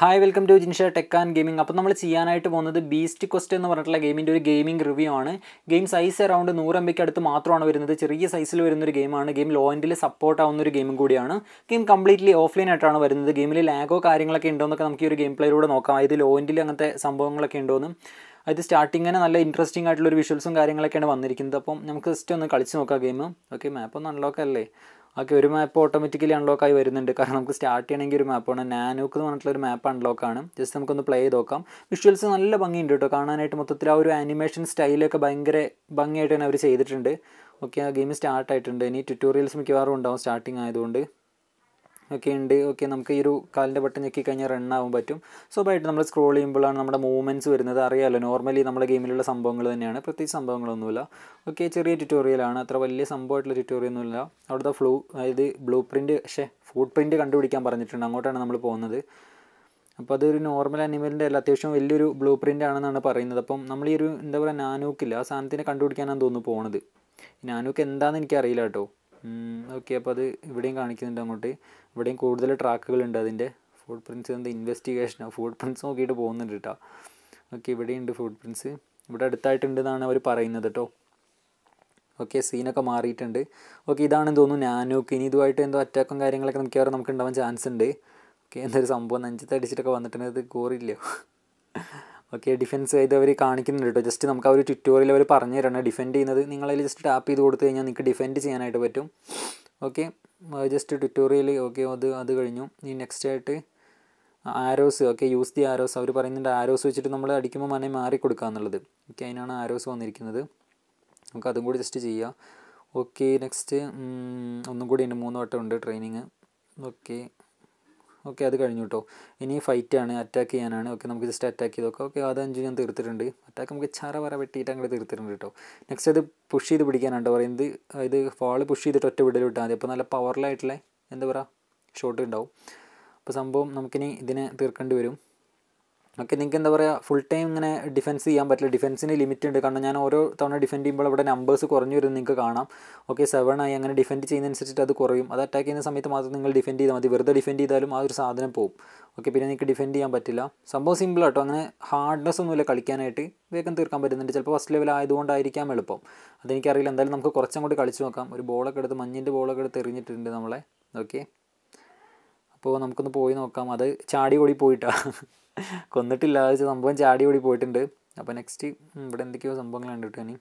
hi welcome to Jinsha tech and gaming അപ്പോൾ നമ്മൾ ചെയ്യാനായിട്ട് പോകുന്നത് ബീസ്റ്റ് ക്വസ്റ്റ് എന്ന് പറഞ്ഞിട്ടുള്ള ഗെയിമിൻ്റെ ഒരു ഗെയിമിംഗ് റിവ്യൂ ആണ് ഗെയിം സൈസ് അറൗണ്ട് നൂറ് എം ബിക്ക് അടുത്ത് മാത്രമാണ് വരുന്നത് ചെറിയ സൈസിൽ വരുന്ന ഒരു ഗെയിമാണ് ഗെയിം ലോ എൻഡിൽ സപ്പോർട്ട് ആവുന്ന ഒരു ഗെയിമും കൂടിയാണ് ഗെയിം കംപ്ലീറ്റ്ലി ഓഫ്ലൈൻ ആയിട്ടാണ് വരുന്നത് ഗെയിമിൽ ലാഗോ കാര്യങ്ങളൊക്കെ ഉണ്ടോ എന്നൊക്കെ നമുക്ക് ഈ ഒരു ഗെയിം പ്ലേയിലൂടെ നോക്കാം ഇത് ലോ എൻഡിൽ അങ്ങനത്തെ സംഭവങ്ങളൊക്കെ ഉണ്ടോയെന്നും അത് സ്റ്റാർട്ടിങ് തന്നെ നല്ല ഇൻട്രസ്റ്റിംഗ് ആയിട്ടുള്ള ഒരു വിഷ്വൽസും കാര്യങ്ങളൊക്കെയാണ് വന്നിരിക്കുന്നത് അപ്പം നമുക്ക് ജസ്റ്റ് ഒന്ന് കളിച്ച് നോക്കാം ഗെയിം ഓക്കെ മാപ്പ് ഒന്ന് അൺലോക്ക് അല്ലേ ഓക്കെ ഒരു മാപ്പ് ഓട്ടോമാറ്റിക്കലി അൺലോക്ക് ആയി വരുന്നുണ്ട് കാരണം നമുക്ക് സ്റ്റാർട്ട് ചെയ്യണമെങ്കിൽ ഒരു മാപ്പാണ് നാനോക്ക് എന്ന് പറഞ്ഞിട്ടുള്ള ഒരു മാപ്പ് അൺലോക്ക് ആണ് ജസ്റ്റ് നമുക്കൊന്ന് പ്ലേ ചെയ്ത് നോക്കാം വിഷ്വൽസ് നല്ല ഭംഗിയുണ്ട് കേട്ടോ കാണാനായിട്ട് മൊത്തത്തിൽ ആ ഒരു ആനിമേഷൻ സ്റ്റൈലൊക്കെ ഭയങ്കര ഭംഗിയായിട്ട് തന്നെ അവർ ചെയ്തിട്ടുണ്ട് ഓക്കെ ആ ഗെയിം സ്റ്റാർട്ട് ആയിട്ടുണ്ട് ഇനി ട്യൂട്ടോറിയൽസ് മിക്കവാറും ഉണ്ടാവും സ്റ്റാർട്ടിങ് ആയതുകൊണ്ട് ഒക്കെ ഉണ്ട് ഓക്കെ നമുക്ക് ഈ ഒരു കാലിൻ്റെ ബട്ടൺ ഞെക്കി കഴിഞ്ഞാൽ റൺ ആവാൻ പറ്റും ബൈറ്റ് നമ്മൾ സ്ക്രോൾ ചെയ്യുമ്പോഴാണ് നമ്മുടെ മൂവ്മെൻറ്റ്സ് വരുന്നത് അറിയാമല്ലോ നോർമലി നമ്മുടെ ഗെയിമിലുള്ള സംഭവങ്ങൾ തന്നെയാണ് പ്രത്യേകിച്ച് സംഭവങ്ങളൊന്നുമില്ല ഓക്കെ ചെറിയ ട്യൂട്ടോറിയലാണ് അത്ര വലിയ സംഭവമായിട്ടുള്ള ട്യൂട്ടോറിയൊന്നുമില്ല അവിടുത്തെ ഫ്ലൂ അതായത് ബ്ലൂ പ്രിൻറ്റ് പക്ഷേ ഫുഡ് പ്രിൻറ്റ് കണ്ടുപിടിക്കാൻ പറഞ്ഞിട്ടുണ്ട് അങ്ങോട്ടാണ് നമ്മൾ പോകുന്നത് അപ്പോൾ അതൊരു നോർമൽ അനിമലിൻ്റെ അല്ല അത്യാവശ്യം വലിയൊരു ബ്ലൂ പ്രിൻ്റ് ആണെന്നാണ് പറയുന്നത് അപ്പം നമ്മൾ ഈ ഒരു എന്താ പറയുക നാനൂക്കില്ല ആ സാധനത്തിനെ കണ്ടുപിടിക്കാനാണ് തോന്നുന്നു പോണത് നാനൂക്ക് എന്താണെന്ന് എനിക്കറിയില്ല കേട്ടോ ഓക്കെ അപ്പോൾ അത് ഇവിടെയും കാണിക്കുന്നുണ്ട് അങ്ങോട്ട് ഇവിടെയും കൂടുതൽ ട്രാക്കുകളുണ്ട് അതിൻ്റെ ഫുഡ് പ്രിൻസ് എന്താ ഇൻവെസ്റ്റിഗേഷനോ ഫുഡ് പ്രിൻസ് നോക്കിയിട്ട് പോകുന്നുണ്ട് കേട്ടോ ഓക്കെ ഇവിടെയുണ്ട് ഫുഡ് പ്രിൻസ് ഇവിടെ അടുത്തായിട്ടുണ്ടെന്നാണ് അവർ പറയുന്നത് കേട്ടോ ഓക്കെ സീനൊക്കെ മാറിയിട്ടുണ്ട് ഓക്കെ ഇതാണെന്ന് തോന്നുന്നു നാനോക്ക് ഇനി ഇതുമായിട്ട് എന്തോ അറ്റാക്കും കാര്യങ്ങളൊക്കെ നമുക്ക് മിക്കവാറും നമുക്ക് ഉണ്ടാവാൻ ചാൻസ് ഉണ്ട് ഓക്കെ എന്തൊരു സംഭവം അഞ്ചത്തെ അടിച്ചിട്ടൊക്കെ വന്നിട്ടുണ്ടെങ്കിൽ അത് കോറില്ലയോ ഓക്കെ ഡിഫെൻസ് ചെയ്ത് അവർ കാണിക്കുന്നുണ്ട് കേട്ടോ ജസ്റ്റ് നമുക്ക് ആ ഒരു ട്യൂറ്റോറിയൽ അവർ പറഞ്ഞു തരണം ഡിഫെൻഡ് ചെയ്യുന്നത് നിങ്ങളതിൽ ജസ്റ്റ് ടാപ്പ് ചെയ്ത് കൊടുത്തു കഴിഞ്ഞാൽ നിങ്ങൾക്ക് ഡിഫെൻഡ് ചെയ്യാനായിട്ട് പറ്റും ഓക്കെ ജസ്റ്റ് ട്യൂട്ടോറിയൽ ഓക്കെ അത് അത് കഴിഞ്ഞു ഇനി നെക്സ്റ്റ് ആയിട്ട് arrows okay use the arrows അവർ പറയുന്നുണ്ട് ആരോസ് വെച്ചിട്ട് നമ്മൾ അടിക്കുമ്പോൾ മനെ മാറി കൊടുക്കുക എന്നുള്ളത് ഓക്കെ അതിനാണ് ആരോസ് വന്നിരിക്കുന്നത് നമുക്ക് അതും കൂടി ജസ്റ്റ് ചെയ്യുക ഓക്കെ നെക്സ്റ്റ് ഒന്നും കൂടി ഉണ്ട് മൂന്ന് വട്ടം ഉണ്ട് ട്രെയിനിങ് ഓക്കെ ഓക്കെ അത് കഴിഞ്ഞു കേട്ടോ ഇനി ഫൈറ്റ് ആണ് അറ്റാക്ക് ചെയ്യാനാണ് ഓക്കെ നമുക്ക് ജസ്റ്റ് അറ്റാക്ക് ചെയ്ത് നോക്കാം ഓക്കെ അത് അഞ്ചു ഞാൻ തീർത്തിട്ടുണ്ട് അറ്റാക്ക് നമുക്ക് ചറ വര വെട്ടിയിട്ട് അങ്ങോട്ട് തീർത്തിട്ടുണ്ട് കേട്ടോ നെക്സ്റ്റ് അത് പുഷ് ചെയ്ത് പിടിക്കാനാണ് പറയുന്നത് അതായത് ഫാൾ പുഷ് ചെയ്തിട്ട് ഒറ്റ വിടൽ വിട്ടാൽ മതി അപ്പോൾ നല്ല പവറിലായിട്ടുള്ള എന്താ പറയുക ഷോട്ട് ഉണ്ടാവും അപ്പോൾ സംഭവം നമുക്കിനി ഇതിനെ തീർക്കേണ്ടി വരും ഓക്കെ നിങ്ങൾക്ക് എന്താ പറയുക ഫുൾ ടൈം ഇങ്ങനെ ഡിഫെൻസ് ചെയ്യാൻ പറ്റില്ല ഡിഫെൻസിന് ലിമിറ്റ് ഉണ്ട് കാരണം ഞാൻ ഓരോ തവണ ഡിഫെൻഡ് ചെയ്യുമ്പോൾ അവിടെ നമ്പേഴ്സ് കുറഞ്ഞു വരും നിങ്ങൾക്ക് കാണാം ഓക്കെ സെവൻ ആയി അങ്ങനെ ഡിഫെൻഡ് ചെയ്യുന്നതനുസരിച്ചിട്ട് അത് കുറയും അത് അറ്റാക്ക് ചെയ്യുന്ന സമയത്ത് മാത്രം നിങ്ങൾ ഡിഫെൻഡ് ചെയ്താൽ മതി വെറുതെ ഡിഫെൻഡ് ചെയ്താലും ആ ഒരു സാധനം പോകും ഓക്കെ പിന്നെ നിങ്ങൾക്ക് ഡിഫെൻഡ് ചെയ്യാൻ പറ്റില്ല സംഭവം സിമ്പിൾ ആട്ടോ അങ്ങനെ ഹാർഡ്നെസ് ഒന്നുമില്ല കളിക്കാനായിട്ട് വേഗം തീർക്കാൻ പറ്റുന്നുണ്ട് ചിലപ്പോൾ ഫസ്റ്റ് ലെവൽ ആയതുകൊണ്ടായിരിക്കാം എളുപ്പം അതെനിക്കറിയില്ല എന്തായാലും നമുക്ക് കുറച്ചും കൂടി കളിച്ച് നോക്കാം ഒരു ബോളൊക്കെ എടുത്ത് മഞ്ഞിൻ്റെ ബോളൊക്കെ എടുത്ത് എറിഞ്ഞിട്ടുണ്ട് നമ്മളെ ഓക്കെ അപ്പോൾ നമുക്കൊന്ന് പോയി നോക്കാം അത് ചാടി ഓടി പോയിട്ടാണ് കൊന്നിട്ടില്ല അത് സംഭവം ചാടി ഓടി പോയിട്ടുണ്ട് അപ്പോൾ നെക്സ്റ്റ് ഇവിടെ എന്തൊക്കെയോ സംഭവങ്ങൾ കണ്ടിട്ട് ഇനി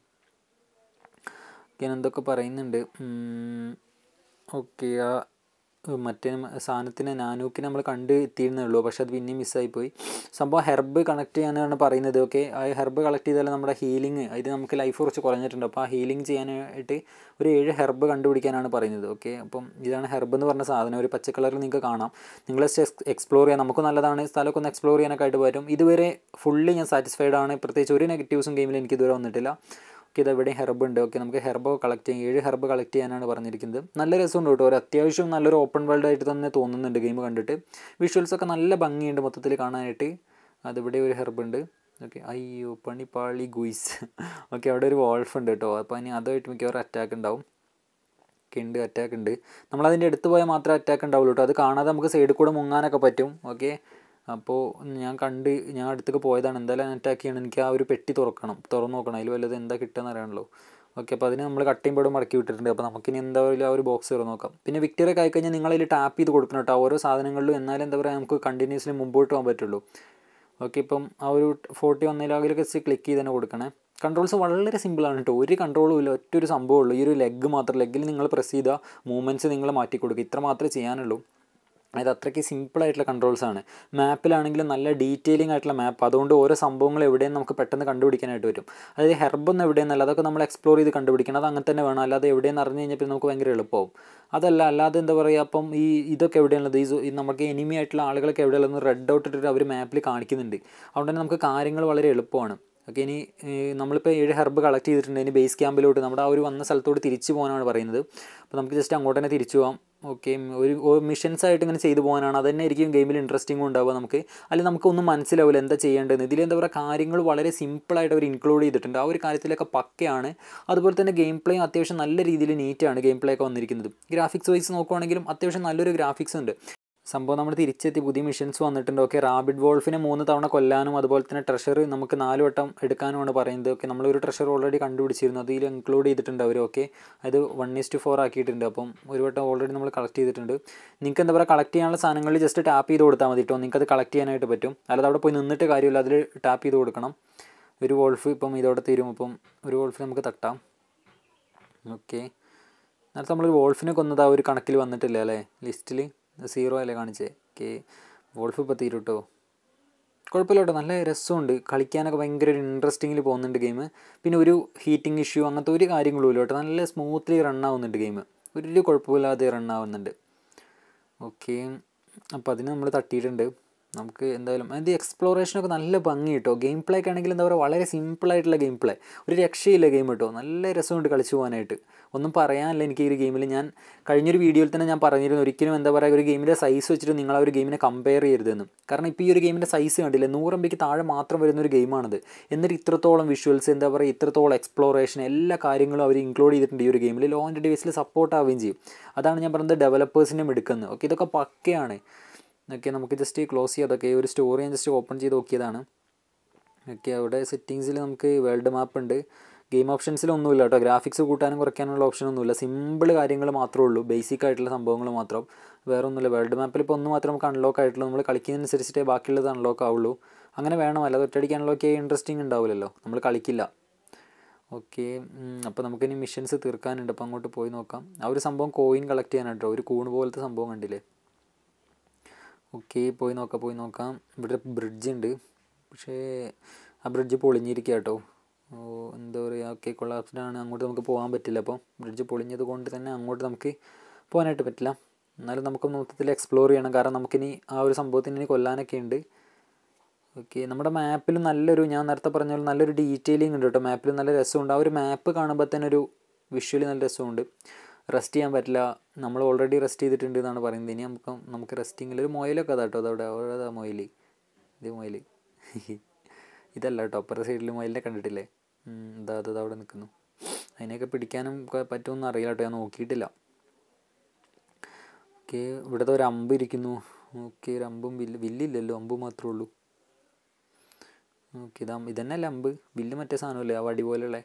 ഞാൻ എന്തൊക്കെ പറയുന്നുണ്ട് ഓക്കെ ആ മറ്റേ സാധനത്തിന് നാനൂക്കിന് നമ്മൾ കണ്ട് എത്തിയിരുന്നേ ഉള്ളൂ പക്ഷെ അത് പിന്നെയും മിസ്സായിപ്പോയി സംഭവം ഹെർബ് കണക്ട് ചെയ്യാനാണ് പറയുന്നത് ഓക്കെ ആ ഹെർബ് കളക്ട് ചെയ്താൽ നമ്മുടെ ഹീലിംഗ് അതിന് നമുക്ക് ലൈഫ് കുറച്ച് കുറഞ്ഞിട്ടുണ്ട് അപ്പോൾ ആ ഹീലിംഗ് ചെയ്യാനായിട്ട് ഒരു ഏഴ് ഹെർബ് കണ്ടുപിടിക്കാനാണ് പറയുന്നത് ഓക്കെ അപ്പം ഇതാണ് ഹെർബ് എന്ന് പറഞ്ഞ സാധനം ഒരു പച്ചക്കളറിൽ നിങ്ങൾക്ക് കാണാം നിങ്ങൾ എക്സ്പ്ലോർ ചെയ്യാം നമുക്ക് നല്ലതാണ് സ്ഥലമൊക്കെ ഒന്ന് എക്സ്പ്ലോർ ചെയ്യാനൊക്കെ ആയിട്ട് വരും ഇതുവരെ ഫുള്ളി ഞാൻ സാറ്റിസ്ഫൈഡ് ആണ് പ്രത്യേകിച്ച് ഒരു നെഗറ്റീവ്സും ഗെയിമിൽ എനിക്ക് ഇതുവരെ വന്നിട്ടില്ല നമുക്ക് ഇത് എവിടെ ഹെർബ് ഉണ്ട് ഓക്കെ നമുക്ക് ഹെർബ് കളക്ട് ചെയ്യാം ഏഴ് ഹെർബ് കളക്ട് ചെയ്യാനാണ് പറഞ്ഞിരിക്കുന്നത് നല്ല രസമുണ്ട് കേട്ടോ ഒരു അത്യാവശ്യം നല്ലൊരു ഓപ്പൺ വേൾഡ് ആയിട്ട് തന്നെ തോന്നുന്നുണ്ട് ഗെയിം കണ്ടിട്ട് വിഷ്വൽസൊക്കെ നല്ല ഭംഗിയുണ്ട് മൊത്തത്തിൽ കാണാനായിട്ട് അതിവിടെ ഒരു ഹെർബ് ഉണ്ട് ഓക്കെ അയ്യോ പണിപ്പാളി ഗുയ്സ് ഓക്കെ അവിടെ ഒരു വോൾഫ് ഉണ്ട് കേട്ടോ അപ്പോൾ ഇനി അതായിട്ട് മിക്കവാറും അറ്റാക്ക് ഉണ്ടാവും ഒക്കെ ഉണ്ട് അറ്റാക്ക് ഉണ്ട് നമ്മളതിൻ്റെ അടുത്ത് പോയാൽ മാത്രമേ അറ്റാക്ക് ഉണ്ടാവുള്ളൂ കേട്ടോ അത് കാണാതെ നമുക്ക് സൈഡിൽ കൂടെ മുങ്ങാനൊക്കെ പറ്റും ഓക്കെ അപ്പോൾ ഞാൻ കണ്ട് ഞാൻ അടുത്തേക്ക് പോയതാണ് എന്തായാലും അറ്റാക്ക് ചെയ്യണം എനിക്ക് ആ ഒരു പെട്ടി തുറക്കണം തുറന്ന് നോക്കണം അതിൽ വല്ലതും എന്താ കിട്ടുകയെന്ന് അറിയാമല്ലോ ഓക്കെ അപ്പോൾ അതിന് നമ്മൾ കട്ടയും പേടും മടക്കി വിട്ടിട്ടുണ്ട് അപ്പോൾ നമുക്കിനി എന്തായാലും ആ ഒരു ബോക്സ് തുറന്ന് നോക്കാം പിന്നെ വിക്ടറിയൊക്കെ ആയിക്കഴിഞ്ഞാൽ നിങ്ങളതിൽ ടാപ്പ് ചെയ്ത് കൊടുക്കണം കേട്ടോ ഓരോ സാധനങ്ങളിലും എന്നാലും എന്താ പറയുക നമുക്ക് കണ്ടിന്യൂസ്ലി മുമ്പോട്ട് പോകാൻ പറ്റുള്ളൂ ഓക്കെ ഇപ്പം ആ ഒരു ഫോർട്ടി ലാഗിലൊക്കെ വെച്ച് ക്ലിക്ക് ചെയ്ത് തന്നെ കൊടുക്കണേ കൺട്രോൾസ് വളരെ സിമ്പിളാണ് കേട്ടോ ഒരു കൺട്രോളും ഇല്ല ഒറ്റ ഒരു സംഭവമുള്ളൂ ഈ ഒരു ലെഗ് മാത്രം ലെഗിൽ നിങ്ങൾ പ്രസ് ചെയ്താൽ മൂവ്മെൻറ്റ്സ് നിങ്ങൾ മാറ്റി കൊടുക്കുക ഇത്ര മാത്രമേ ചെയ്യാനുള്ളൂ അതായത് അത്രയ്ക്ക് സിമ്പിളായിട്ടുള്ള ആണ് മാപ്പിലാണെങ്കിലും നല്ല ഡീറ്റെയിലിംഗ് ആയിട്ടുള്ള മാപ്പ് അതുകൊണ്ട് ഓരോ സംഭവങ്ങൾ എവിടെയും നമുക്ക് പെട്ടെന്ന് കണ്ടുപിടിക്കാനായിട്ട് വരും അതായത് ഹെർബൊന്നും എവിടെയെന്നല്ല അതൊക്കെ നമ്മൾ എക്സ്പ്ലോർ ചെയ്ത് കണ്ടുപിടിക്കണം അത് അങ്ങനെ തന്നെ വേണം അല്ലാതെ എവിടെയെന്ന് അറിഞ്ഞു കഴിഞ്ഞാൽ പിന്നെ നമുക്ക് ഭയങ്കര എളുപ്പമാവും അതല്ല അല്ലാതെ എന്താ പറയുക അപ്പം ഈ ഇതൊക്കെ എവിടെയുള്ളത് ഈ നമുക്ക് എനിമി ആയിട്ടുള്ള ആളുകളൊക്കെ എവിടെയുള്ളതെന്ന് റെഡ് ഔട്ട് ഇട്ടിട്ട് അവർ മാപ്പിൽ കാണിക്കുന്നുണ്ട് അതുകൊണ്ട് തന്നെ നമുക്ക് കാര്യങ്ങൾ വളരെ എളുപ്പമാണ് ഓക്കെ ഇനി നമ്മളിപ്പോൾ ഏഴ് ഹെർബ് കളക്ട് ചെയ്തിട്ടുണ്ട് ഇനി ബേസ് ക്യാമ്പിലോട്ട് നമ്മുടെ ആ ഒരു വന്ന സ്ഥലത്തോട്ട് തിരിച്ചു പോകാനാണ് പറയുന്നത് അപ്പോൾ നമുക്ക് ജസ്റ്റ് അങ്ങോട്ട് തന്നെ തിരിച്ചു പോകാം ഓക്കെ ഒരു മിഷൻസ് ആയിട്ട് ഇങ്ങനെ ചെയ്തു പോകാനാണ് അത് തന്നെ ആയിരിക്കും ഗെയിമിൽ ഇൻട്രസ്റ്റിംഗ് ഉണ്ടാവുക നമുക്ക് അല്ലെങ്കിൽ നമുക്കൊന്നും മനസ്സിലാവില്ല എന്താ ചെയ്യേണ്ടത് ഇതിൽ എന്താ പറയുക കാര്യങ്ങൾ വളരെ സിമ്പിളായിട്ട് അവർ ഇൻക്ലൂഡ് ചെയ്തിട്ടുണ്ട് ആ ഒരു കാര്യത്തിലൊക്കെ പക്കയാണ് അതുപോലെ തന്നെ ഗെയിം പ്ലേയും അത്യാവശ്യം നല്ല രീതിയിൽ നീറ്റാണ് ഗെയിം പ്ലേ ഒക്കെ വന്നിരിക്കുന്നത് ഗ്രാഫിക്സ് വൈസ് നോക്കുവാണെങ്കിലും അത്യാവശ്യം നല്ലൊരു ഗ്രാഫിക്സ് ഉണ്ട് സംഭവം നമ്മൾ തിരിച്ചെത്തി പുതിയ മിഷൻസ് വന്നിട്ടുണ്ട് ഓക്കെ റാബിഡ് വോൾഫിനെ മൂന്ന് തവണ കൊല്ലാനും അതുപോലെ തന്നെ ട്രഷർ നമുക്ക് നാല് വട്ടം എടുക്കാനുമാണ് പറയുന്നത് ഓക്കെ നമ്മളൊരു ട്രഷർ ഓൾറെഡി കണ്ടുപിടിച്ചിരുന്നു അതിൽ ഇൻക്ലൂഡ് ചെയ്തിട്ടുണ്ട് അവർ ഓക്കെ അത് വൺ ഇസ്റ്റ് ഫോർ ആക്കിയിട്ടുണ്ട് അപ്പം ഒരു വട്ടം ഓൾറെഡി നമ്മൾ കളക്ട് ചെയ്തിട്ടുണ്ട് നിങ്ങൾക്ക് എന്താ പറയുക കളക്ട് ചെയ്യാനുള്ള സാധനങ്ങളിൽ ജസ്റ്റ് ടാപ്പ് ചെയ്ത് കൊടുത്താൽ മതി കേട്ടോ നിങ്ങൾക്ക് അത് കളക്ട് ചെയ്യാനായിട്ട് പറ്റും അല്ലാതെ അവിടെ പോയി നിന്നിട്ട് കാര്യമില്ല അതിൽ ടാപ്പ് ചെയ്ത് കൊടുക്കണം ഒരു വോൾഫ് ഇപ്പം ഇതോടെ തീരും അപ്പം ഒരു വോൾഫ് നമുക്ക് തട്ടാം ഓക്കെ നേരത്തെ നമ്മളൊരു വോൾഫിനെ കൊന്നത് ആ ഒരു കണക്കിൽ വന്നിട്ടില്ല അല്ലേ ലിസ്റ്റിൽ സീറോ അല്ലേ കാണിച്ചേ കെ വോൾഫ് ഇപ്പോൾ തീരുട്ടോ കുഴപ്പമില്ല കേട്ടോ നല്ല രസമുണ്ട് കളിക്കാനൊക്കെ ഭയങ്കര ഒരു ഇൻട്രസ്റ്റിങ്ങിൽ പോകുന്നുണ്ട് ഗെയിം പിന്നെ ഒരു ഹീറ്റിംഗ് ഇഷ്യൂ അങ്ങനത്തെ ഒരു കാര്യങ്ങളും ഇല്ല കേട്ടോ നല്ല സ്മൂത്ത്ലി റൺ ആവുന്നുണ്ട് ഗെയിം ഒരു കുഴപ്പമില്ലാതെ റൺ ആവുന്നുണ്ട് ഓക്കെ അപ്പോൾ അതിന് നമ്മൾ തട്ടിയിട്ടുണ്ട് നമുക്ക് എന്തായാലും അതിൻ്റെ എക്സ്പ്ലോറേഷനൊക്കെ നല്ല ഭംഗി കിട്ടും ഗെയിം പ്ലേ ഒക്കെ ആണെങ്കിൽ എന്താ പറയുക വളരെ സിമ്പിളായിട്ടുള്ള ഗെയിം പ്ലേ ഒരു രക്ഷയില്ല ഗെയിം കിട്ടും നല്ല രസമുണ്ട് കളിച്ചു പോകാനായിട്ട് ഒന്നും പറയാനില്ല എനിക്ക് ഈ ഒരു ഗെയിമിൽ ഞാൻ കഴിഞ്ഞൊരു വീഡിയോയിൽ തന്നെ ഞാൻ പറഞ്ഞിരുന്നു ഒരിക്കലും എന്താ പറയുക ഒരു ഗെയിമിൻ്റെ സൈസ് വെച്ചിട്ട് നിങ്ങൾ ആ ഒരു ഗെയിമിനെ കമ്പയർ ചെയ്യരുതെന്ന് കാരണം ഇപ്പോൾ ഈ ഒരു ഗെയിമിൻ്റെ സൈസ് കണ്ടില്ല നൂറ് എംബിക്ക് താഴെ മാത്രം വരുന്ന ഒരു ഗെയിമാണത് എന്നിട്ട് ഇത്രത്തോളം വിഷ്വൽസ് എന്താ പറയുക ഇത്രത്തോളം എക്സ്പ്ലോറേഷൻ എല്ലാ കാര്യങ്ങളും അവർ ഇൻക്ലൂഡ് ചെയ്തിട്ടുണ്ട് ഈ ഒരു ഗെയിമിൽ ലോ ആൻഡ് ഡിവൈസിൽ സപ്പോർട്ട് ആവുകയും ചെയ്യും അതാണ് ഞാൻ പറഞ്ഞത് ഡെവലപ്പേഴ്സിനും എടുക്കുന്നത് ഓക്കെ ഇതൊക്കെ പക്കയാണ് എന്നൊക്കെ നമുക്ക് ജസ്റ്റ് ക്ലോസ് ചെയ്യാം അതൊക്കെ ഒരു സ്റ്റോറി ഞാൻ ജസ്റ്റ് ഓപ്പൺ ചെയ്ത് നോക്കിയതാണ് ഓക്കെ അവിടെ സെറ്റിങ്സിൽ നമുക്ക് വേൾഡ് മാപ്പ് ഉണ്ട് ഗെയിം ഓപ്ഷൻസിലൊന്നുമില്ല കേട്ടോ ഗ്രാഫിക്സ് കൂട്ടാനും കുറയ്ക്കാനുള്ള ഓപ്ഷനൊന്നുമില്ല സിമ്പിൾ കാര്യങ്ങൾ മാത്രമേ ഉള്ളൂ ബേസിക് ആയിട്ടുള്ള സംഭവങ്ങൾ മാത്രം വേറെ ഒന്നുമില്ല വേൾഡ് മാപ്പിൽ ഇപ്പോൾ ഒന്ന് മാത്രം നമുക്ക് അൺലോക്ക് ആയിട്ടുള്ളൂ നമ്മൾ കളിക്കുന്നതിനനുസരിച്ചിട്ടേ ബാക്കിയുള്ളത് അൺലോക്ക് ആവുള്ളൂ അങ്ങനെ വേണം അത് ഒറ്റയടിക്ക് അൺലോക്ക് ചെയ്യാൻ ഇൻട്രസ്റ്റിംഗ് ഉണ്ടാവില്ലല്ലോ നമ്മൾ കളിക്കില്ല ഓക്കെ അപ്പോൾ നമുക്കിനി മിഷൻസ് തീർക്കാനുണ്ട് അപ്പോൾ അങ്ങോട്ട് പോയി നോക്കാം ആ ഒരു സംഭവം കോയിൻ കളക്ട് ചെയ്യാനായിട്ടോ ഒരു കൂൺ പോലത്തെ സംഭവം കണ്ടില്ലേ ഓക്കെ പോയി നോക്കാം പോയി നോക്കാം ഇവിടെ ബ്രിഡ്ജ് ഉണ്ട് പക്ഷേ ആ ബ്രിഡ്ജ് പൊളിഞ്ഞിരിക്കുക കേട്ടോ ഓ എന്താ പറയുക ഓക്കെ കൊളാപ്സ്ഡ് ആണ് അങ്ങോട്ട് നമുക്ക് പോകാൻ പറ്റില്ല അപ്പോൾ ബ്രിഡ്ജ് പൊളിഞ്ഞത് കൊണ്ട് തന്നെ അങ്ങോട്ട് നമുക്ക് പോകാനായിട്ട് പറ്റില്ല എന്നാലും നമുക്ക് മൊത്തത്തിൽ എക്സ്പ്ലോർ ചെയ്യണം കാരണം നമുക്കിനി ആ ഒരു സംഭവത്തിന് ഇനി കൊല്ലാനൊക്കെ ഉണ്ട് ഓക്കെ നമ്മുടെ മാപ്പിൽ നല്ലൊരു ഞാൻ നേരത്തെ പറഞ്ഞ പോലെ നല്ലൊരു ഡീറ്റെയിലിംഗ് ഉണ്ട് കേട്ടോ മാപ്പിൽ നല്ല രസമുണ്ട് ആ ഒരു മാപ്പ് കാണുമ്പോൾ തന്നെ ഒരു വിഷ്വലി നല്ല രസമുണ്ട് റെസ്റ്റ് ചെയ്യാൻ പറ്റില്ല നമ്മൾ ഓൾറെഡി റെസ്റ്റ് ചെയ്തിട്ടുണ്ട് എന്നാണ് പറയുന്നത് ഇനി നമുക്ക് നമുക്ക് റെസ്റ്റിങ്ങിൽ ഒരു മൊയിലൊക്കെ അതാ കേട്ടോ അതവിടെ അവിടെ മൊയിൽ ഇത് മൊയിൽ ഇതല്ല കേട്ടോ അപ്പുറ സൈഡിൽ മൊയിലിനെ കണ്ടിട്ടില്ലേ ഇതാ അത് അവിടെ നിൽക്കുന്നു അതിനെയൊക്കെ പിടിക്കാനും പറ്റുമെന്ന് അറിയില്ല കേട്ടോ ഞാൻ നോക്കിയിട്ടില്ല ഓക്കെ ഇവിടുത്തെ ഒരു അമ്പ് ഇരിക്കുന്നു ഓക്കെ ഒരു അമ്പും വില്ല് വില്ലില്ലല്ലോ അമ്പ് മാത്രമേ ഉള്ളൂ ഓക്കെ ഇതാ ഇതന്നെയല്ല അമ്പ് വില്ല് മറ്റേ സാധനമല്ലേ ആ വടി പോലെയുള്ള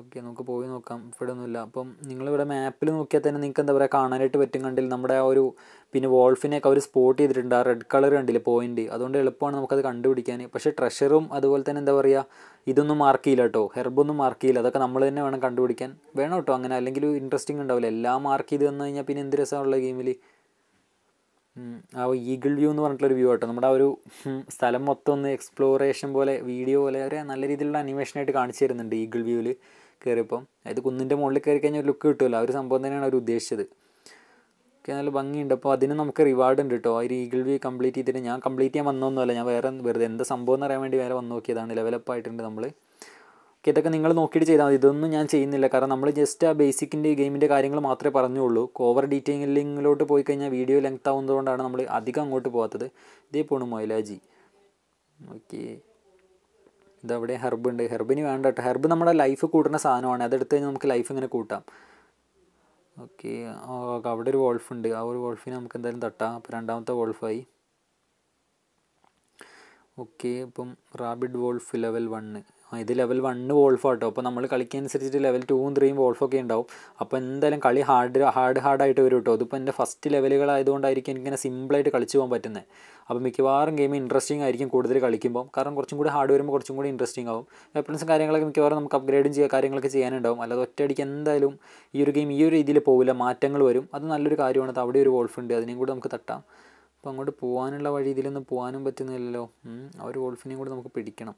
ഓക്കെ നമുക്ക് പോയി നോക്കാം ഇവിടെ ഒന്നുമില്ല അപ്പം നിങ്ങളിവിടെ മാപ്പിൽ നോക്കിയാൽ തന്നെ നിങ്ങൾക്ക് എന്താ പറയുക കാണാനായിട്ട് പറ്റും കണ്ടില്ല നമ്മുടെ ആ ഒരു പിന്നെ വോൾഫിനെയൊക്കെ അവർ സ്പോട്ട് ചെയ്തിട്ടുണ്ട് ആ റെഡ് കളർ കണ്ടില്ലേ പോയിന്റ് അതുകൊണ്ട് എളുപ്പമാണ് നമുക്കത് കണ്ടുപിടിക്കാൻ പക്ഷേ ട്രഷറും അതുപോലെ തന്നെ എന്താ പറയുക ഇതൊന്നും മാർക്ക് ചെയ്യില്ല കേട്ടോ ഹെർബൊന്നും മാർക്ക് ചെയ്യില്ല അതൊക്കെ നമ്മൾ തന്നെ വേണം കണ്ടുപിടിക്കാൻ വേണം കേട്ടോ അങ്ങനെ അല്ലെങ്കിൽ ഇൻട്രസ്റ്റിംഗ് ഉണ്ടാവില്ല എല്ലാം മാർക്ക് ചെയ്ത് വന്നു കഴിഞ്ഞാൽ പിന്നെ എന്ത് രസമുള്ള ഗെയിമിൽ ആ ഈഗിൾ വ്യൂ എന്ന് പറഞ്ഞിട്ടുള്ളൊരു വ്യൂ ആട്ടോ നമ്മുടെ ആ ഒരു സ്ഥലം മൊത്തം ഒന്ന് എക്സ്പ്ലോറേഷൻ പോലെ വീഡിയോ പോലെ ഒരു നല്ല രീതിയിലുള്ള അനിമേഷനായിട്ട് കാണിച്ചു തരുന്നുണ്ട് ഈഗിൾ വ്യൂവിൽ കയറിയപ്പം അതായത് കുന്നിൻ്റെ മുകളിൽ കയറി കഴിഞ്ഞാൽ ലുക്ക് കിട്ടുമല്ലോ ആ ഒരു സംഭവം തന്നെയാണ് അവർ ഉദ്ദേശിച്ചത് ഒക്കെ നല്ല ഭംഗിയുണ്ട് അപ്പോൾ അതിന് നമുക്ക് റിവാർഡ് ഉണ്ട് കേട്ടോ ഒരു ഈഗിൾ വ്യൂ കംപ്ലീറ്റ് ചെയ്തിട്ട് ഞാൻ കംപ്ലീറ്റ് ചെയ്യാൻ വന്നൊന്നുമല്ല ഞാൻ വേറെ വെറുതെ എന്താ സംഭവം എന്ന് അറിയാൻ വേണ്ടി വേറെ വന്ന് നോക്കിയതാണ് ലെവലപ്പ് ആയിട്ടുണ്ട് നമ്മൾ ഓക്കെ ഇതൊക്കെ നിങ്ങൾ നോക്കിയിട്ട് ചെയ്താൽ മതി ഇതൊന്നും ഞാൻ ചെയ്യുന്നില്ല കാരണം നമ്മൾ ജസ്റ്റ് ആ ബേസിക്കിൻ്റെ ഗെയിമിൻ്റെ കാര്യങ്ങൾ മാത്രമേ പറഞ്ഞുള്ളൂ ഓവർ ഡീറ്റെയിലിങ്ങിലോട്ട് പോയി കഴിഞ്ഞാൽ വീഡിയോ ലെങ്ത് ആവുന്നതുകൊണ്ടാണ് നമ്മൾ അധികം അങ്ങോട്ട് പോകാത്തത് ഇതേ പോണു മൊയലാജി ഓക്കേ അവിടെ ഹെർബ് ഉണ്ട് ഹെർബിന് വേണ്ട കേട്ടോ ഹെർബ് നമ്മുടെ ലൈഫ് കൂടുന്ന സാധനമാണ് അതെടുത്ത് കഴിഞ്ഞാൽ നമുക്ക് ലൈഫ് ഇങ്ങനെ കൂട്ടാം ഓക്കെ അവിടെ ഒരു വോൾഫ് ഉണ്ട് ആ ഒരു വോൾഫിനെ നമുക്ക് എന്തായാലും തട്ടാം അപ്പോൾ രണ്ടാമത്തെ വോൾഫായി ഓക്കെ ഇപ്പം റാബിഡ് വോൾഫ് ലെവൽ വണ്ണ് ഇത് ലെവൽ വണ്ണ് വോൾഫ് കേട്ടോ അപ്പോൾ നമ്മൾ കളിക്കനുസരിച്ചിട്ട് ലെവൽ ടൂവും ത്രീയും വോൾഫൊക്കെ ഉണ്ടാവും അപ്പോൾ എന്തായാലും കളി ഹാർഡ് ഹാർഡ് ഹാർഡായിട്ട് വരും കേട്ടോ അതിപ്പോൾ എൻ്റെ ഫസ്റ്റ് ലെവലുകളായതുകൊണ്ടായിരിക്കും എനിക്കിങ്ങനെ സിമ്പിളായിട്ട് കളിച്ചു പോകാൻ പറ്റുന്നത് അപ്പോൾ മിക്കവാറും ഗെയിം ഇൻട്രസ്റ്റിംഗ് ആയിരിക്കും കൂടുതൽ കളിക്കുമ്പോൾ കാരണം കുറച്ചും കൂടി ഹാർഡ് വരുമ്പോൾ കുറച്ചും കൂടി ഇൻട്രസ്റ്റിംഗ് ആവും വെപ്പൺസും കാര്യങ്ങളൊക്കെ മിക്കവാറും നമുക്ക് അപ്ഗ്രേഡും ചെയ്യുക കാര്യങ്ങളൊക്കെ ചെയ്യാനുണ്ടാവും അല്ലാതെ ഒറ്റയടിക്ക് എന്തായാലും ഈ ഒരു ഗെയിം ഈ ഒരു രീതിയിൽ പോവില്ല മാറ്റങ്ങൾ വരും അത് നല്ലൊരു കാര്യമാണ് അവിടെ ഒരു വോൾഫ് ഉണ്ട് അതിനെയും കൂടി നമുക്ക് തട്ടാം അപ്പോൾ അങ്ങോട്ട് പോകാനുള്ള വഴി ഇതിലൊന്നും പോകാനും പറ്റുന്നില്ലല്ലോ ആ ഒരു വോൾഫിനെയും കൂടി നമുക്ക് പിടിക്കണം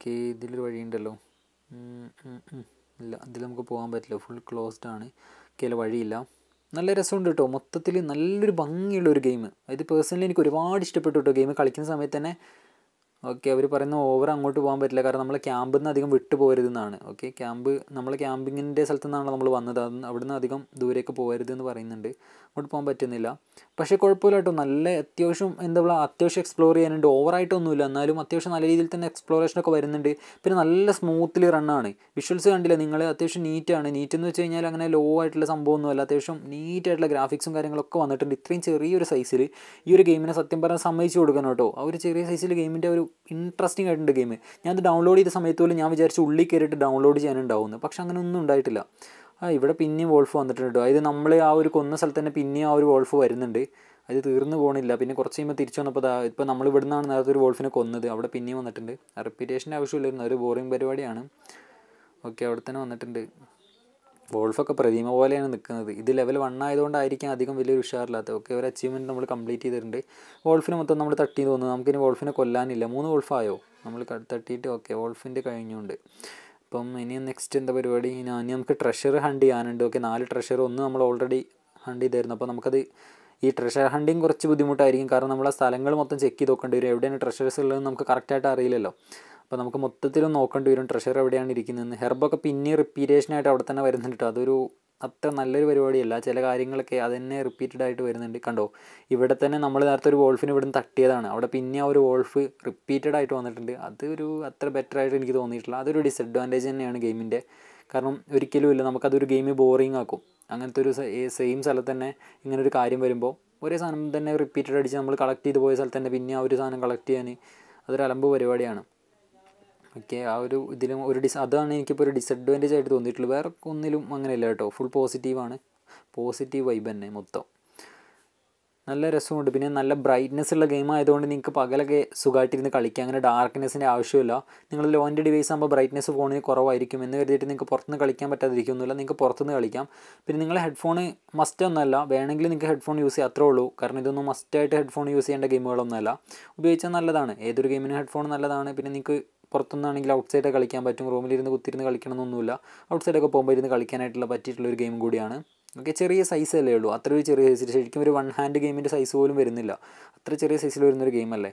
ഓക്കെ ഇതിലൊരു വഴിയുണ്ടല്ലോ ഇല്ല ഇതിൽ നമുക്ക് പോകാൻ പറ്റില്ല ഫുൾ ക്ലോസ്ഡ് ആണ് ഓക്കെ വഴിയില്ല നല്ല രസമുണ്ട് കേട്ടോ മൊത്തത്തിൽ നല്ലൊരു ഭംഗിയുള്ള ഒരു ഗെയിം അതായത് പേഴ്സണലി എനിക്ക് ഒരുപാട് ഇഷ്ടപ്പെട്ടു കേട്ടോ ഗെയിം കളിക്കുന്ന സമയത്ത് തന്നെ ഓക്കെ അവർ പറയുന്ന ഓവർ അങ്ങോട്ട് പോകാൻ പറ്റില്ല കാരണം നമ്മൾ ക്യാമ്പിൽ നിന്ന് അധികം വിട്ടു പോകരുതെന്നാണ് ഓക്കെ ക്യാമ്പ് നമ്മൾ ക്യാമ്പിങ്ങിൻ്റെ സ്ഥലത്തു നിന്നാണ് നമ്മൾ വന്നത് അവിടുന്ന് അധികം ദൂരേക്ക് പോകരുതെന്ന് പറയുന്നുണ്ട് അങ്ങോട്ട് പോകാൻ പറ്റുന്നില്ല പക്ഷേ കുഴപ്പമില്ല കേട്ടോ നല്ല അത്യാവശ്യം എന്താ പറയുക അത്യാവശ്യം എക്സ്പ്ലോർ ചെയ്യാനുണ്ട് ഓവറായിട്ടൊന്നുമില്ല എന്നാലും അത്യാവശ്യം നല്ല രീതിയിൽ തന്നെ എക്സ്പ്ലോറേഷനൊക്കെ വരുന്നുണ്ട് പിന്നെ നല്ല സ്മൂത്തിൽ റണ്ണാണ് വിഷ്വൽസ് കണ്ടില്ല നിങ്ങൾ അത്യാവശ്യം നീറ്റാണ് നീറ്റ് എന്ന് വെച്ച് കഴിഞ്ഞാൽ അങ്ങനെ ലോ ആയിട്ടുള്ള സംഭവമൊന്നുമല്ല അത്യാവശ്യം നീറ്റായിട്ടുള്ള ഗ്രാഫിക്സും കാര്യങ്ങളൊക്കെ വന്നിട്ടുണ്ട് ഇത്രയും ചെറിയൊരു സൈസിൽ ഈ ഒരു ഗെയിമിനെ സത്യം പറഞ്ഞാൽ സമ്മതിച്ചു കൊടുക്കണം കേട്ടോ ആ ഒരു ചെറിയ സൈസിൽ ഗെയിമിൻ്റെ ഒരു ഇൻട്രസ്റ്റിംഗ് ആയിട്ടുണ്ട് ഗെയിം ഞാനത് ഡൗൺലോഡ് ചെയ്ത സമയത്ത് പോലും ഞാൻ വിചാരിച്ചു ഉള്ളിൽ കയറിയിട്ട് ഡൗൺലോഡ് ചെയ്യാനുണ്ടാവുന്നു പക്ഷെ അങ്ങനെ ഒന്നും ഉണ്ടായിട്ടില്ല ആ ഇവിടെ പിന്നെയും വോൾഫ് വന്നിട്ടുണ്ട് കേട്ടോ അതായത് നമ്മൾ ആ ഒരു കൊന്ന സ്ഥലത്ത് തന്നെ പിന്നെയും ആ ഒരു വോൾഫ് വരുന്നുണ്ട് അത് തീർന്നു പോകണില്ല പിന്നെ കുറച്ച് കഴിയുമ്പോൾ തിരിച്ചു വന്നപ്പോൾ അതാ ഇപ്പോൾ നമ്മൾ ഇവിടെ നിന്നാണ് നേരത്തെ ഒരു വോൾഫിനെ കൊന്നത് അവിടെ പിന്നെയും വന്നിട്ടുണ്ട് റിപ്പീറ്റേഷൻ്റെ ആവശ്യമില്ലായിരുന്നു ഒരു ബോറിംഗ് പരിപാടിയാണ് ഓക്കെ അവിടെ തന്നെ വന്നിട്ടുണ്ട് വോൾഫൊക്കെ പ്രതിമ പോലെയാണ് നിൽക്കുന്നത് ഇത് ലെവൽ വൺ ആയതുകൊണ്ടായിരിക്കും അധികം വലിയൊരു ഉഷാറില്ലാത്തത് ഓക്കെ ഒരു അച്ചീവ്മെൻറ്റ് നമ്മൾ കംപ്ലീറ്റ് ചെയ്തിട്ടുണ്ട് വോൾഫിന് മൊത്തം നമ്മൾ തട്ടി തോന്നുന്നു നമുക്കിനി വോൾഫിനെ കൊല്ലാനില്ല മൂന്ന് വോൾഫായോ നമ്മൾ തട്ടിയിട്ട് ഓക്കെ വോൾഫിൻ്റെ കഴിഞ്ഞുകൊണ്ട് അപ്പം ഇനി നെക്സ്റ്റ് എന്താ പരിപാടി ഇനി നമുക്ക് ട്രഷർ ഹണ്ട് ചെയ്യാനുണ്ട് ഓക്കെ നാല് ട്രഷർ ഒന്ന് നമ്മൾ ഓൾറെഡി ഹണ്ട് ചെയ്തായിരുന്നു അപ്പോൾ നമുക്കത് ഈ ട്രഷർ ഹണ്ടിങ് കുറച്ച് ബുദ്ധിമുട്ടായിരിക്കും കാരണം നമ്മൾ ആ സ്ഥലങ്ങൾ മൊത്തം ചെക്ക് ചെയ്ത് നോക്കേണ്ടി വരും എവിടെയാണ് ട്രഷേഴ്സ് ഉള്ളതെന്ന് നമുക്ക് കറക്റ്റായിട്ട് അറിയില്ലല്ലോ അപ്പോൾ നമുക്ക് മൊത്തത്തിലും നോക്കേണ്ടി വരും ട്രഷർ എവിടെയാണ് ഇരിക്കുന്നതെന്ന് ഹെർബൊക്കെ പിന്നെ റിപ്പീറ്റേഷനായിട്ട് അവിടെ തന്നെ വരുന്നുണ്ട് അതൊരു അത്ര നല്ലൊരു പരിപാടിയല്ല ചില കാര്യങ്ങളൊക്കെ അത് തന്നെ റിപ്പീറ്റഡ് ആയിട്ട് വരുന്നുണ്ട് കണ്ടോ ഇവിടെ തന്നെ നമ്മൾ നേരത്തെ ഒരു വോൾഫിന് ഇവിടുന്ന് തട്ടിയതാണ് അവിടെ പിന്നെ ആ ഒരു വോൾഫ് റിപ്പീറ്റഡ് ആയിട്ട് വന്നിട്ടുണ്ട് അതൊരു അത്ര ബെറ്റർ ആയിട്ട് എനിക്ക് തോന്നിയിട്ടില്ല അതൊരു ഡിസഡ്വാൻറ്റേജ് തന്നെയാണ് ഗെയിമിൻ്റെ കാരണം ഒരിക്കലും ഇല്ല നമുക്കതൊരു ഗെയിം ബോറിംഗ് ആക്കും അങ്ങനത്തെ ഒരു സെയിം സ്ഥലത്ത് തന്നെ ഇങ്ങനെ ഒരു കാര്യം വരുമ്പോൾ ഒരേ സാധനം തന്നെ റിപ്പീറ്റഡ് അടിച്ച് നമ്മൾ കളക്ട് ചെയ്ത് പോയ സ്ഥലത്ത് തന്നെ പിന്നെ ആ ഒരു സാധനം കളക്ട് ചെയ്യാൻ അതൊരു അലമ്പ് പരിപാടിയാണ് ഓക്കെ ആ ഒരു ഇതിലും ഒരു ഡിസ് അതാണ് എനിക്കിപ്പോൾ ഒരു ഡിസഡ്വാൻറ്റേജ് ആയിട്ട് തോന്നിയിട്ടുള്ളത് വേറെ ഒന്നിലും അങ്ങനെയല്ല കേട്ടോ ഫുൾ പോസിറ്റീവാണ് പോസിറ്റീവ് വൈബ് തന്നെ മൊത്തം നല്ല രസമുണ്ട് പിന്നെ നല്ല ബ്രൈറ്റ്നെസ് ഉള്ള ഗെയിം ആയതുകൊണ്ട് നിങ്ങൾക്ക് പകലൊക്കെ സുഖമായിട്ടിരുന്ന് കളിക്കാം അങ്ങനെ ഡാർക്ക്നെസ്സിൻ്റെ ആവശ്യമില്ല നിങ്ങൾ ലോൻ്റെ ഡിവൈസ് ആകുമ്പോൾ ബ്രൈറ്റ്നെസ് ഫോണിൽ കുറവായിരിക്കും എന്ന് കരുതിയിട്ട് നിങ്ങൾക്ക് പുറത്തുനിന്ന് കളിക്കാൻ പറ്റാതിരിക്കുന്നില്ല നിങ്ങൾക്ക് പുറത്തുനിന്ന് കളിക്കാം പിന്നെ നിങ്ങൾ ഹെഡ്ഫോൺ മസ്റ്റ് ഒന്നല്ല വേണമെങ്കിൽ നിങ്ങൾക്ക് ഹെഡ്ഫോൺ യൂസ് ചെയ്യാം അത്രേ ഉള്ളൂ കാരണം ഇതൊന്നും മസ്റ്റായിട്ട് ഹെഡ്ഫോൺ യൂസ് ചെയ്യേണ്ട ഗെയിമുകളൊന്നുമല്ല ഉപയോഗിച്ചാൽ നല്ലതാണ് ഏതൊരു ഗെയിമിനും ഹെഡ്ഫോൺ നല്ലതാണ് പിന്നെ നിങ്ങൾക്ക് പുറത്തുനിന്നാണെങ്കിൽ ഔട്ട് സൈഡ് കളിക്കാൻ പറ്റും റൂമിലിരുന്ന് കുത്തിരുന്ന് കളിക്കണമെന്നൊന്നുമില്ല ഔട്ട് സൈഡൊക്കെ പോകുമ്പോൾ ഇരുന്ന് കളിക്കാനായിട്ടുള്ള പറ്റിയിട്ടുള്ള ഒരു ഗെയിം കൂടിയാണ് ഓക്കെ ചെറിയ സൈസ് അല്ലേ ഉള്ളൂ അത്ര ഒരു ചെറിയ സൈസ് ശരിക്കും ഒരു വൺ ഹാൻഡ് ഗെയിമിൻ്റെ സൈസ് പോലും വരുന്നില്ല അത്ര ചെറിയ സൈസിൽ വരുന്നൊരു അല്ലേ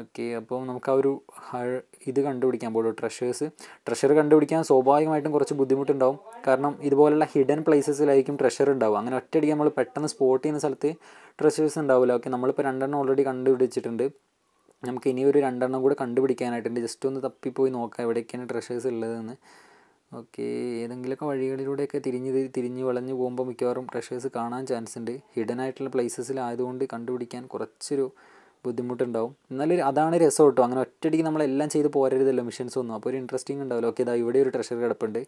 ഓക്കെ അപ്പോൾ നമുക്ക് ആ ഒരു ഇത് കണ്ടുപിടിക്കാൻ പോലും ട്രഷേഴ്സ് ട്രഷർ കണ്ടുപിടിക്കാൻ സ്വാഭാവികമായിട്ടും കുറച്ച് ബുദ്ധിമുട്ടുണ്ടാവും കാരണം ഇതുപോലുള്ള ഹിഡൻ പ്ലേസസിലായിരിക്കും ട്രഷർ ഉണ്ടാവും അങ്ങനെ ഒറ്റയടിക്ക് നമ്മൾ പെട്ടെന്ന് സ്പോട്ട് ചെയ്യുന്ന സ്ഥലത്ത് ട്രഷേഴ്സ് ഉണ്ടാവില്ല ഓക്കെ നമ്മളിപ്പോൾ രണ്ടെണ്ണം ഓൾറെഡി കണ്ടുപിടിച്ചിട്ടുണ്ട് നമുക്ക് ഇനി ഒരു രണ്ടെണ്ണം കൂടെ കണ്ടുപിടിക്കാനായിട്ടുണ്ട് ജസ്റ്റ് ഒന്ന് തപ്പിപ്പോയി നോക്കാം എവിടെയൊക്കെയാണ് ട്രഷേഴ്സ് ഉള്ളതെന്ന് ഓക്കെ ഏതെങ്കിലുമൊക്കെ വഴികളിലൂടെയൊക്കെ തിരിഞ്ഞ് തിരിഞ്ഞ് വളഞ്ഞ് പോകുമ്പോൾ മിക്കവാറും ട്രഷേഴ്സ് കാണാൻ ചാൻസ് ഉണ്ട് ഹിഡൻ ആയിട്ടുള്ള പ്ലേസസിലായതുകൊണ്ട് കണ്ടുപിടിക്കാൻ കുറച്ചൊരു ബുദ്ധിമുട്ടുണ്ടാവും എന്നാലും അതാണ് രസം കേട്ടോ അങ്ങനെ ഒറ്റയടിക്ക് നമ്മളെല്ലാം ചെയ്ത് പോരരുതല്ലോ മിഷൻസ് ഒന്നും അപ്പോൾ ഒരു ഇൻട്രസ്റ്റിംഗ് ഉണ്ടാവില്ല ഓക്കെ ഇതാ ഇവിടെ ഒരു ട്രഷർ കിടപ്പുണ്ട്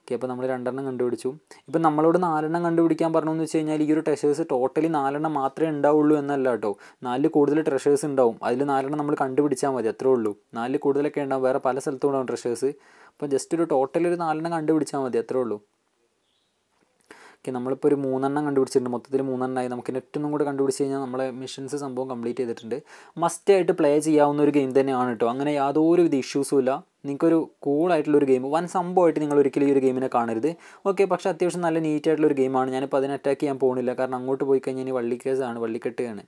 ഓക്കെ അപ്പോൾ നമ്മൾ രണ്ടെണ്ണം കണ്ടുപിടിച്ചു ഇപ്പം നമ്മളോട് നാലെണ്ണം കണ്ടുപിടിക്കാൻ പറഞ്ഞു എന്ന് വെച്ച് കഴിഞ്ഞാൽ ഈ ഒരു ട്രഷേഴ്സ് ടോട്ടലി നാലെണ്ണം മാത്രമേ ഉണ്ടാവുള്ളൂ എന്നല്ല കേട്ടോ നാലിൽ കൂടുതൽ ട്രഷേഴ്സ് ഉണ്ടാവും അതിൽ നാലെണ്ണം നമ്മൾ കണ്ടുപിടിച്ചാൽ മതി അത്രേ ഉള്ളൂ നാലിൽ കൂടുതലൊക്കെ ഉണ്ടാവും വേറെ പല സ്ഥലത്തും ഉണ്ടാവും ട്രഷേഴ്സ് അപ്പോൾ ജസ്റ്റ് ഒരു ടോട്ടലി ഒരു നാലെണ്ണം കണ്ടുപിടിച്ചാൽ മതി അത്രേ ഉള്ളൂ ഓക്കെ നമ്മളിപ്പോൾ ഒരു മൂന്നെണ്ണം കണ്ടുപിടിച്ചിട്ടുണ്ട് മൊത്തത്തിൽ മൂന്നെണ്ണമായി നമുക്ക് നെറ്റൊന്നും കൂടെ കണ്ടുപിടിച്ച് കഴിഞ്ഞാൽ നമ്മളെ മിഷൻസ് സംഭവം കംപ്ലീറ്റ് ചെയ്തിട്ടുണ്ട് മസ്റ്റ് ആയിട്ട് പ്ലേ ചെയ്യാവുന്ന ഒരു ഗെയിം തന്നെയാണ് കേട്ടോ അങ്ങനെ യാതൊരുവിധ ഇഷ്യൂസും ഇല്ല നിങ്ങൾക്കൊരു കൂളായിട്ടുള്ളൊരു ഗെയിം വൻ സംഭവമായിട്ട് നിങ്ങൾ ഒരിക്കലും ഈ ഒരു ഗെയിമിനെ കാണരുത് ഓക്കെ പക്ഷേ അത്യാവശ്യം നല്ല നീറ്റ് ഒരു ഗെയിമാണ് ഞാനിപ്പോൾ അതിനെ അറ്റാക്ക് ചെയ്യാൻ പോകുന്നില്ല കാരണം അങ്ങോട്ട് പോയി കഴിഞ്ഞാൽ ഇനി വള്ളിക്കേസാണ് വള്ളിക്കെട്ടുകയാണ്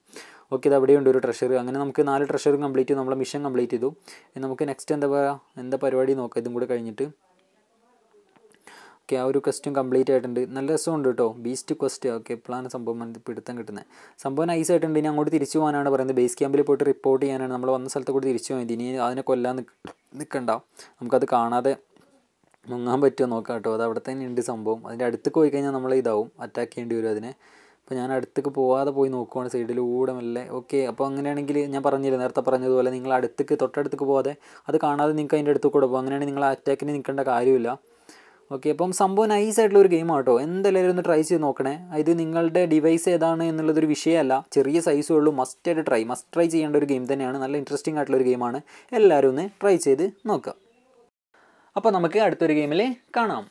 ഓക്കെ ഇത് ഉണ്ട് ഒരു ട്രഷർ അങ്ങനെ നമുക്ക് നാല് ട്രഷറും കംപ്ലീറ്റ് ചെയ്തു നമ്മളെ മിഷൻ കംപ്ലീറ്റ് ചെയ്തു നമുക്ക് നെക്സ്റ്റ് എന്താ പറയുക എന്താ പരിപാടി നോക്കാം ഇതും കൂടെ കഴിഞ്ഞിട്ട് ഓക്കെ ആ ഒരു ക്വസ്റ്റ്യൻ കംപ്ലീറ്റ് ആയിട്ടുണ്ട് നല്ല രസമുണ്ട് കേട്ടോ ബീസ്റ്റ് ക്വസ്റ്റ് ഓക്കെ എപ്പോഴാണ് സംഭവം പിടുത്തം കിട്ടുന്നത് സംഭവം നൈസ് ആയിട്ടുണ്ട് ഇനി അങ്ങോട്ട് തിരിച്ചു പോകാനാണ് പറയുന്നത് ബേസ് ക്യാമ്പിൽ പോയിട്ട് റിപ്പോർട്ട് ചെയ്യാനാണ് നമ്മൾ വന്ന സ്ഥലത്ത് കൂടി തിരിച്ചു പോയത് ഇനി അതിനെ കൊല്ലാൻ നിൽക്കണ്ട നമുക്കത് കാണാതെ മുങ്ങാൻ പറ്റുമോ നോക്കാം കേട്ടോ അത് അവിടെ തന്നെ ഉണ്ട് സംഭവം അതിൻ്റെ അടുത്തേക്ക് പോയി കഴിഞ്ഞാൽ നമ്മൾ ഇതാവും അറ്റാക്ക് ചെയ്യേണ്ടി വരും അതിനെ അപ്പോൾ ഞാൻ അടുത്തേക്ക് പോകാതെ പോയി നോക്കുവാണ് സൈഡിലൂടെ മെല്ലെ ഓക്കെ അപ്പോൾ അങ്ങനെയാണെങ്കിൽ ഞാൻ പറഞ്ഞില്ല നേരത്തെ പറഞ്ഞതുപോലെ നിങ്ങൾ അടുത്തേക്ക് തൊട്ടടുത്തേക്ക് പോകാതെ അത് കാണാതെ നിങ്ങൾക്ക് അതിൻ്റെ അടുത്ത് കൂടെ പോകും അങ്ങനെയാണെങ്കിൽ നിങ്ങൾ അറ്റാക്കിന് നിൽക്കേണ്ട കാര്യമില്ല ഓക്കെ അപ്പം സംഭവം നൈസ് ആയിട്ടുള്ള ഒരു ഗെയിമാണ് ആട്ടോ എന്തായാലും ഒന്ന് ട്രൈ ചെയ്ത് നോക്കണേ ഇത് നിങ്ങളുടെ ഡിവൈസ് ഏതാണ് എന്നുള്ളതൊരു വിഷയമല്ല ചെറിയ സൈസേ ഉള്ളൂ ആയിട്ട് ട്രൈ മസ്റ്റ് ട്രൈ ചെയ്യേണ്ട ഒരു ഗെയിം തന്നെയാണ് നല്ല ഇൻട്രസ്റ്റിംഗ് ആയിട്ടുള്ള ഒരു ഗെയിമാണ് എല്ലാവരും ഒന്ന് ട്രൈ ചെയ്ത് നോക്കുക അപ്പോൾ നമുക്ക് അടുത്തൊരു ഗെയിമിൽ കാണാം